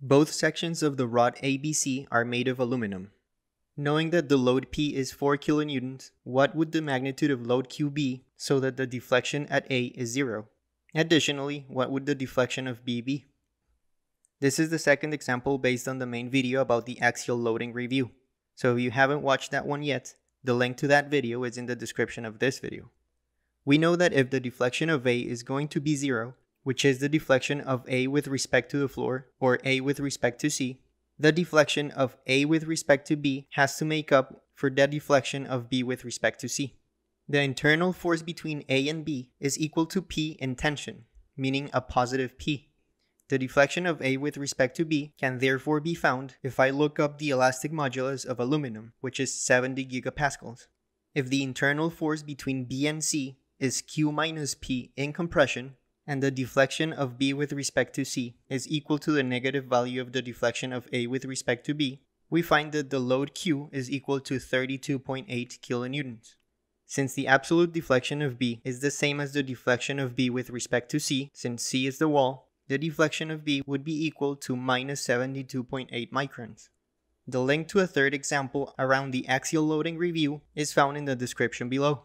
Both sections of the rod ABC are made of aluminum. Knowing that the load P is 4 kilonewtons, what would the magnitude of load Q be so that the deflection at A is 0? Additionally, what would the deflection of B be? This is the second example based on the main video about the axial loading review. So if you haven't watched that one yet, the link to that video is in the description of this video. We know that if the deflection of A is going to be 0, which is the deflection of A with respect to the floor, or A with respect to C, the deflection of A with respect to B has to make up for the deflection of B with respect to C. The internal force between A and B is equal to P in tension, meaning a positive P. The deflection of A with respect to B can therefore be found if I look up the elastic modulus of aluminum, which is 70 gigapascals. If the internal force between B and C is Q minus P in compression, and the deflection of B with respect to C is equal to the negative value of the deflection of A with respect to B, we find that the load Q is equal to 32.8 kilonewtons. Since the absolute deflection of B is the same as the deflection of B with respect to C, since C is the wall, the deflection of B would be equal to minus 72.8 microns. The link to a third example around the axial loading review is found in the description below.